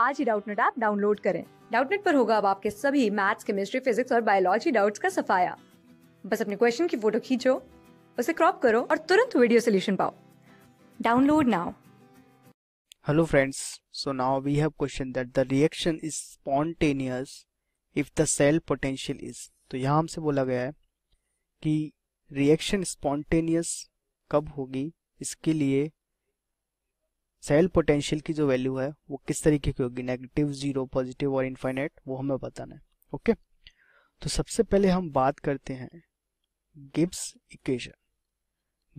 आज ही Doubtnut app download करें डाउटनेट पर होगा अब आपके सभी मैथ्स केमिस्ट्री फिजिक्स और बायोलॉजी डाउट्स का सफाया बस अपने क्वेश्चन की फोटो खींचो उसे क्रॉप करो और तुरंत वीडियो सोल्यूशन पाओ download now hello friends so now we have question that the reaction is spontaneous if the cell potential is तो यहाँ हमसे बोला गया है कि रिएक्शन स्पॉन्टेनियस कब होगी इसके लिए सेल पोटेंशियल की जो वैल्यू है वो किस तरीके की होगी नेगेटिव जीरो पॉजिटिव और इन्फाइनाइट वो हमें बताना है ओके तो सबसे पहले हम बात करते हैं गिब्स इक्वेशन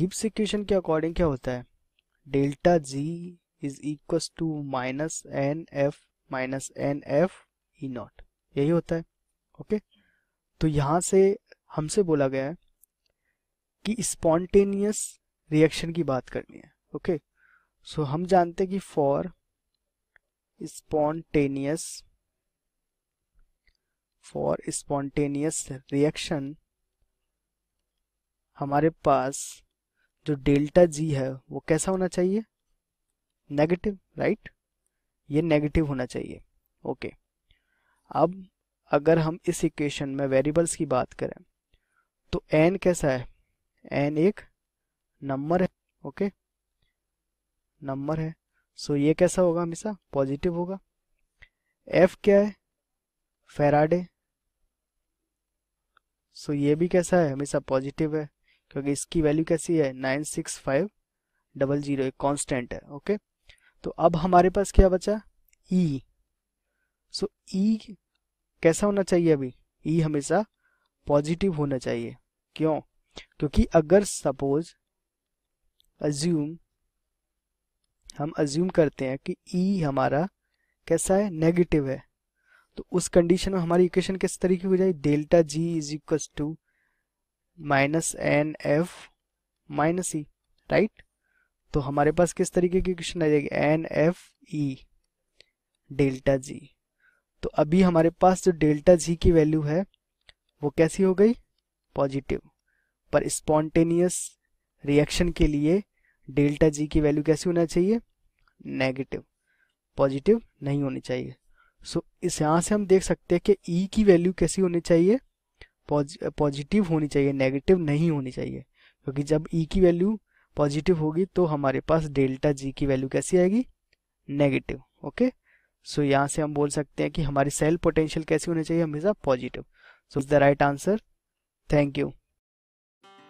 गिब्स इक्वेशन के अकॉर्डिंग क्या होता है delta G is equal to minus n F minus n F E naught यही होता है ओके तो यहां से हमसे बोला गया है कि स्पॉन्टेनियस रिएक्शन की बात करनी है ओके सो so, हम जानते कि for spontaneous for spontaneous reaction हमारे पास जो डेल्टा जी है वो कैसा होना चाहिए नेगेटिव राइट ये नेगेटिव होना चाहिए ओके okay. अब अगर हम इस इक्वेशन में वेरिएबल्स की बात करें तो एन कैसा है एन एक नंबर है ओके okay? नंबर है सो ये कैसा होगा हमेशा पॉजिटिव होगा एफ क्या है फेराडे सो ये भी कैसा है हमेशा पॉजिटिव है क्योंकि इसकी वैल्यू कैसी है nine six five double zero एक कॉन्स्टेंट है ओके तो अब हमारे पास क्या बचा ई सो ई कैसा होना चाहिए अभी ई e हमेशा पॉजिटिव होना चाहिए क्यों क्योंकि अगर सपोज अज्यूम हम अज्यूम करते हैं कि ई e हमारा कैसा है नेगेटिव है तो उस कंडीशन में हमारी इक्वेशन किस तरीके हो जाएगी delta G is equal to minus n F minus E right तो हमारे पास किस तरीके की इक्वेशन आ जाएगी n F E delta G तो अभी हमारे पास जो डेल्टा जी की वैल्यू है वो कैसी हो गई पॉजिटिव पर स्पॉन्टेनियस रिएक्शन के लिए डेल्टा जी की वैल्यू कैसी होना चाहिए नेगेटिव पॉजिटिव नहीं होनी चाहिए सो so, इस यहाँ से हम देख सकते हैं कि ई e की वैल्यू कैसी होनी चाहिए पॉजिटिव होनी चाहिए नेगेटिव नहीं होनी चाहिए क्योंकि जब ई e की वैल्यू पॉजिटिव होगी तो हमारे पास डेल्टा जी की वैल्यू कैसी आएगी नेगेटिव ओके सो यहाँ से हम बोल सकते हैं कि हमारी सेल पोटेंशियल कैसी होनी चाहिए हमेशा positive so is the right answer thank you